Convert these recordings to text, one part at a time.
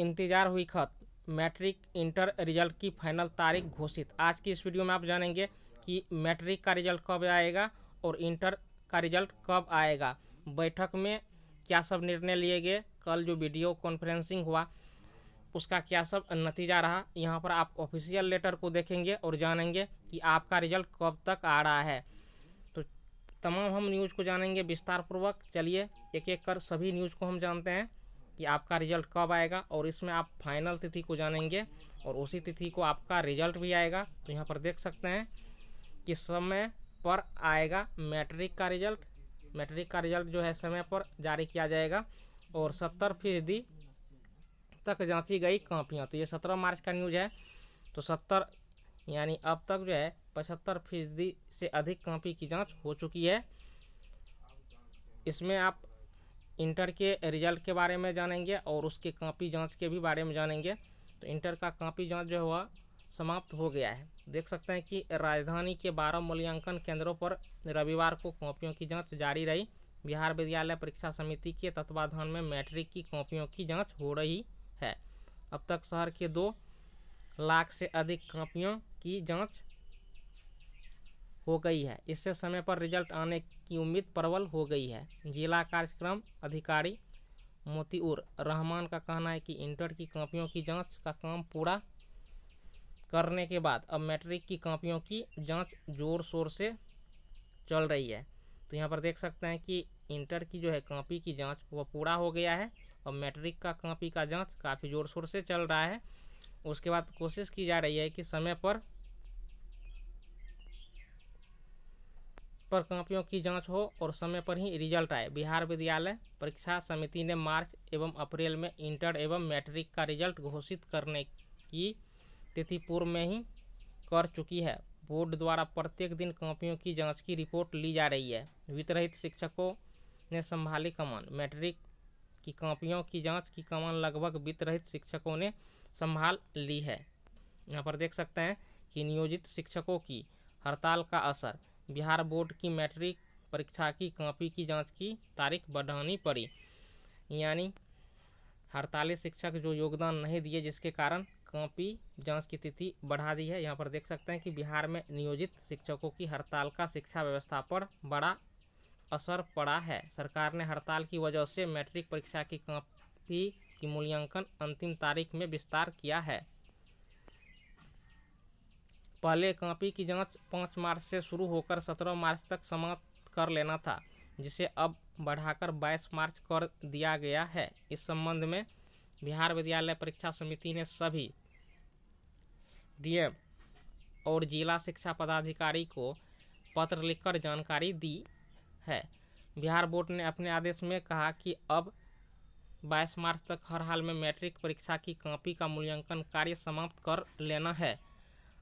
इंतज़ार हुई खत मैट्रिक इंटर रिजल्ट की फाइनल तारीख घोषित आज की इस वीडियो में आप जानेंगे कि मैट्रिक का रिजल्ट कब आएगा और इंटर का रिजल्ट कब आएगा बैठक में क्या सब निर्णय लिए गए कल जो वीडियो कॉन्फ्रेंसिंग हुआ उसका क्या सब नतीजा रहा यहाँ पर आप ऑफिशियल लेटर को देखेंगे और जानेंगे कि आपका रिजल्ट कब तक आ रहा है तो तमाम हम न्यूज़ को जानेंगे विस्तारपूर्वक चलिए एक एक कर सभी न्यूज़ को हम जानते हैं कि आपका रिजल्ट कब आएगा और इसमें आप फाइनल तिथि को जानेंगे और उसी तिथि को आपका रिजल्ट भी आएगा तो यहाँ पर देख सकते हैं कि समय पर आएगा मैट्रिक का रिजल्ट मैट्रिक का रिजल्ट जो है समय पर जारी किया जाएगा और सत्तर फीसदी तक जांची गई कापियाँ तो ये सत्रह मार्च का न्यूज़ है तो सत्तर यानी अब तक जो है पचहत्तर फीसदी से अधिक कापी की जांच हो चुकी है इसमें आप इंटर के रिजल्ट के बारे में जानेंगे और उसके कापी जांच के भी बारे में जानेंगे तो इंटर का कापी जांच जो हुआ समाप्त हो गया है देख सकते हैं कि राजधानी के बारह मूल्यांकन केंद्रों पर रविवार को कॉपियों की जांच जारी रही बिहार विद्यालय परीक्षा समिति के तत्वाधान में मैट्रिक की कॉपियों की जांच हो रही है अब तक शहर के दो लाख से अधिक कॉपियों की जांच हो गई है इससे समय पर रिजल्ट आने की उम्मीद प्रबल हो गई है जिला कार्यक्रम अधिकारी मोतीउर रहमान का कहना है कि इंटर की कॉपियों की जांच का काम पूरा करने के बाद अब मैट्रिक की कॉपियों की जांच जोर शोर से चल रही है तो यहाँ पर देख सकते हैं कि इंटर की जो है कॉपी की जांच वह पूरा हो गया है और मैट्रिक का कॉपी का जांच काफ़ी ज़ोर शोर से चल रहा है उसके बाद कोशिश की जा रही है कि समय पर पर कॉपियों की जांच हो और समय पर ही रिजल्ट आए बिहार विद्यालय परीक्षा समिति ने मार्च एवं अप्रैल में इंटर एवं मैट्रिक का रिजल्ट घोषित करने की तिथि पूर्व में ही कर चुकी है बोर्ड द्वारा प्रत्येक दिन कॉपियों की जांच की रिपोर्ट ली जा रही है वितरहित शिक्षकों ने संभाली कमान मैट्रिक की कॉपियों की जाँच की कमान लगभग वितरहित शिक्षकों ने संभाल ली है यहाँ पर देख सकते हैं कि नियोजित शिक्षकों की हड़ताल का असर बिहार बोर्ड की मैट्रिक परीक्षा की कॉपी की जांच की तारीख बढ़ानी पड़ी यानी हड़ताली शिक्षक जो योगदान नहीं दिए जिसके कारण कॉपी जांच की तिथि बढ़ा दी है यहाँ पर देख सकते हैं कि बिहार में नियोजित शिक्षकों की हड़ताल का शिक्षा व्यवस्था पर बड़ा असर पड़ा है सरकार ने हड़ताल की वजह से मैट्रिक परीक्षा की कॉपी की मूल्यांकन अंतिम तारीख में विस्तार किया है पहले कॉपी की जांच पाँच मार्च से शुरू होकर सत्रह मार्च तक समाप्त कर लेना था जिसे अब बढ़ाकर बाईस मार्च कर दिया गया है इस संबंध में बिहार विद्यालय परीक्षा समिति ने सभी डीएम और जिला शिक्षा पदाधिकारी को पत्र लिखकर जानकारी दी है बिहार बोर्ड ने अपने आदेश में कहा कि अब 22 मार्च तक हर हाल में मैट्रिक परीक्षा की कॉपी का मूल्यांकन कार्य समाप्त कर लेना है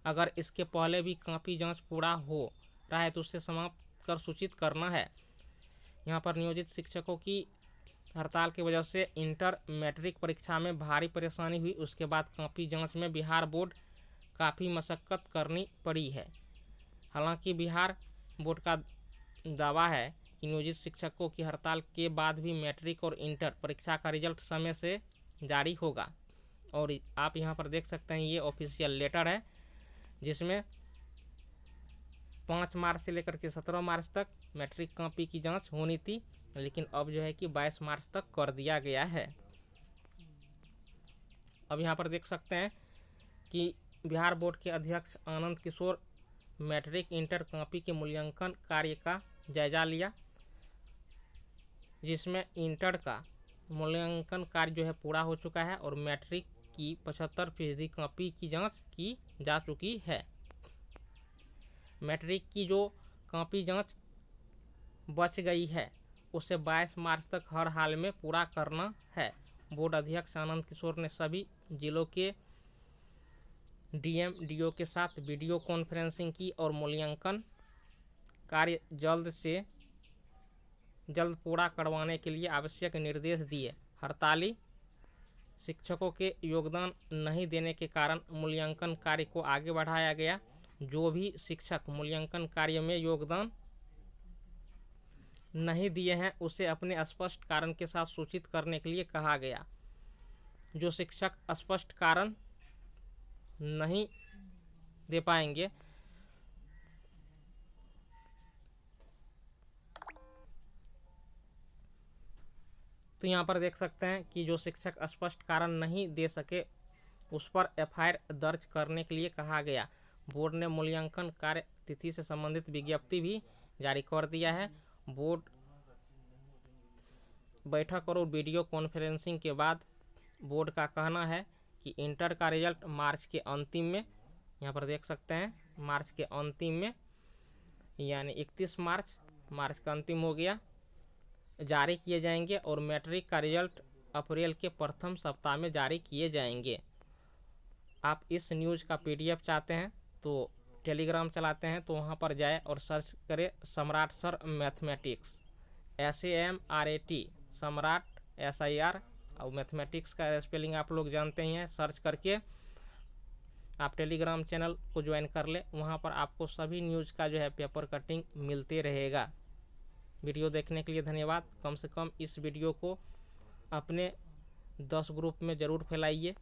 अगर इसके पहले भी कापी जांच पूरा हो रहा है तो उसे समाप्त कर सूचित करना है यहाँ पर नियोजित शिक्षकों की हड़ताल की वजह से इंटर मैट्रिक परीक्षा में भारी परेशानी हुई उसके बाद कापी जांच में बिहार बोर्ड काफ़ी मशक्क़त करनी पड़ी है हालांकि बिहार बोर्ड का दावा है कि नियोजित शिक्षकों की हड़ताल के बाद भी मैट्रिक और इंटर परीक्षा का रिजल्ट समय से जारी होगा और आप यहाँ पर देख सकते हैं ये ऑफिशियल लेटर है जिसमें पाँच मार्च से लेकर के सत्रह मार्च तक मैट्रिक कॉपी की जांच होनी थी लेकिन अब जो है कि बाईस मार्च तक कर दिया गया है अब यहाँ पर देख सकते हैं कि बिहार बोर्ड के अध्यक्ष Anand Kishore matric inter copy के मूल्यांकन कार्य का जायजा लिया जिसमें इंटर का मूल्यांकन कार्य जो है पूरा हो चुका है और मैट्रिक की पचहत्तर फीसदी कॉपी की जांच की जा चुकी है मैट्रिक की जो कॉपी जांच बच गई है उसे 22 मार्च तक हर हाल में पूरा करना है बोर्ड अध्यक्ष आनंद किशोर ने सभी जिलों के डीएम डीओ के साथ वीडियो कॉन्फ्रेंसिंग की और मूल्यांकन कार्य जल्द से जल्द पूरा करवाने के लिए आवश्यक निर्देश दिए हड़ताली शिक्षकों के योगदान नहीं देने के कारण मूल्यांकन कार्य को आगे बढ़ाया गया जो भी शिक्षक मूल्यांकन कार्य में योगदान नहीं दिए हैं उसे अपने स्पष्ट कारण के साथ सूचित करने के लिए कहा गया जो शिक्षक स्पष्ट कारण नहीं दे पाएंगे तो यहाँ पर देख सकते हैं कि जो शिक्षक स्पष्ट कारण नहीं दे सके उस पर एफ दर्ज करने के लिए कहा गया बोर्ड ने मूल्यांकन कार्य तिथि से संबंधित विज्ञप्ति भी जारी कर दिया है बोर्ड बैठक और वीडियो कॉन्फ्रेंसिंग के बाद बोर्ड का कहना है कि इंटर का रिजल्ट मार्च के अंतिम में यहाँ पर देख सकते हैं मार्च के अंतिम में यानी 31 मार्च मार्च का अंतिम हो गया जारी किए जाएंगे और मैट्रिक का रिजल्ट अप्रैल के प्रथम सप्ताह में जारी किए जाएंगे आप इस न्यूज़ का पीडीएफ चाहते हैं तो टेलीग्राम चलाते हैं तो वहाँ पर जाए और सर्च करें Samrat sir mathematics S A M R A T Samrat S I R और मैथमेटिक्स का स्पेलिंग आप लोग जानते ही हैं सर्च करके आप टेलीग्राम चैनल को ज्वाइन कर ले वहाँ पर आपको सभी न्यूज़ का जो है पेपर कटिंग मिलते रहेगा वीडियो देखने के लिए धन्यवाद कम से कम इस वीडियो को अपने दस ग्रुप में ज़रूर फैलाइए